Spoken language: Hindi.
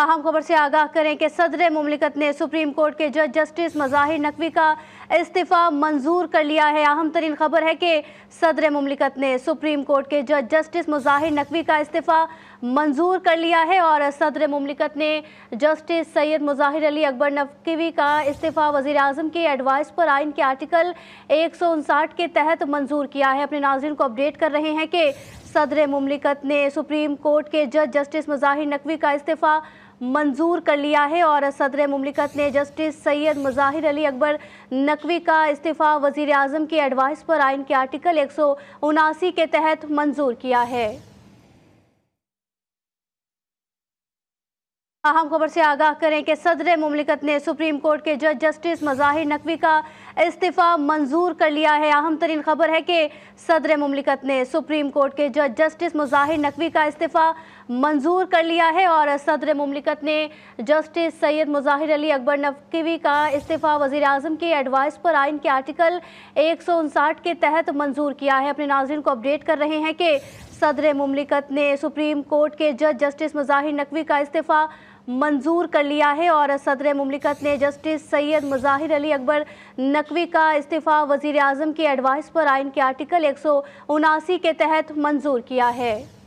अहम खबर से आगाह करें कि सदर ममलिकत ने सुप्रीम कोर्ट के जज जस्टिस मज़ाहिर नकवी का इस्तीफ़ा मंजूर कर लिया है अहम तरीन खबर है कि सदर ममलिकत ने सुप्रीम कोर्ट के जज जस्टिस मज़ाहिर नकवी का इस्तीफ़ा मंजूर कर लिया है और सदर ममलिकत ने जस्टिस सैयद मुजाहिर अली अकबर नकवी का इस्तीफ़ा वजी अजम के एडवाइस पर आइन के आर्टिकल एक के तहत मंजूर किया है अपने नाजरन को अपडेट कर रहे हैं कि सदर ममलिकत ने सुप्रीम कोर्ट के जज जस्टिस मज़ाहिर नकवी का इस्तीफ़ा मंजूर कर लिया है और सदर ममलिकत ने जस्टिस सैयद मज़ाहिर अली अकबर नकवी का इस्तीफ़ा वज़ी अजम की एडवाइस पर आइन के आर्टिकल एक के तहत मंजूर किया है अहम खबर से आगाह करें कि सदर ममलिकत ने सुप्रीम कोर्ट के जज जस्टिस मज़ाहिर नकवी का इस्तीफ़ा मंजूर कर लिया है अहम तरीन खबर है कि सदर ममलिकत ने सुप्रीम कोर्ट के जज जस्टिस मज़ाहिर नकवी का इस्तीफ़ा मंजूर कर लिया है और सदर ममलिकत ने जस्टिस सैयद मजाहिर अली अकबर नकवी का इस्तीफ़ा वज़ी अजम के एडवाइस पर आइन के आर्टिकल एक के तहत मंजूर किया है अपने नाजरन को अपडेट कर रहे हैं कि सदर ममलिकत ने सुप्रीम कोर्ट के जज जस्टिस मज़ाहिर नकवी का इस्तीफ़ा मंजूर कर लिया है और सदर ममलिकत ने जस्टिस सैयद मज़ाहिर अली अकबर नकवी का इस्तीफ़ा वज़ी अजम की एडवाइस पर आइन के आर्टिकल एक के तहत मंजूर किया है